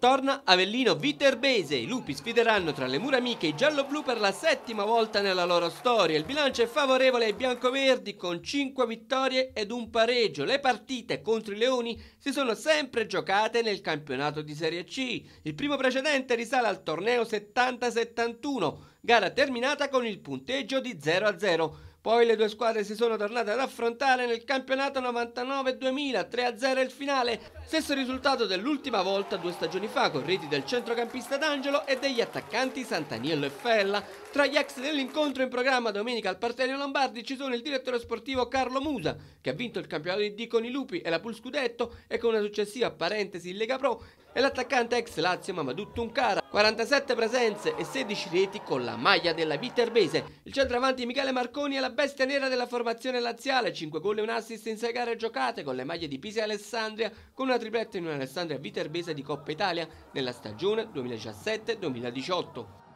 Torna Avellino Viterbese, i lupi sfideranno tra le mura amiche i gialloblu per la settima volta nella loro storia. Il bilancio è favorevole ai biancoverdi con 5 vittorie ed un pareggio. Le partite contro i leoni si sono sempre giocate nel campionato di Serie C. Il primo precedente risale al torneo 70-71, gara terminata con il punteggio di 0-0. Poi le due squadre si sono tornate ad affrontare nel campionato 99-2000, 3-0 il finale, stesso risultato dell'ultima volta due stagioni fa con reti del centrocampista D'Angelo e degli attaccanti Santaniello e Fella. Tra gli ex dell'incontro in programma domenica al Partenio Lombardi ci sono il direttore sportivo Carlo Musa, che ha vinto il campionato di D con i Lupi e la Scudetto e con una successiva parentesi in Lega Pro e l'attaccante ex Lazio Mamadou Tunkara, 47 presenze e 16 reti con la maglia della Viterbese. Il centravanti Michele Marconi è la bestia nera della formazione laziale, 5 gol e un assist in 6 gare giocate con le maglie di Pisa e Alessandria, con una tripletta in un'Alessandria Viterbese di Coppa Italia nella stagione 2017-2018.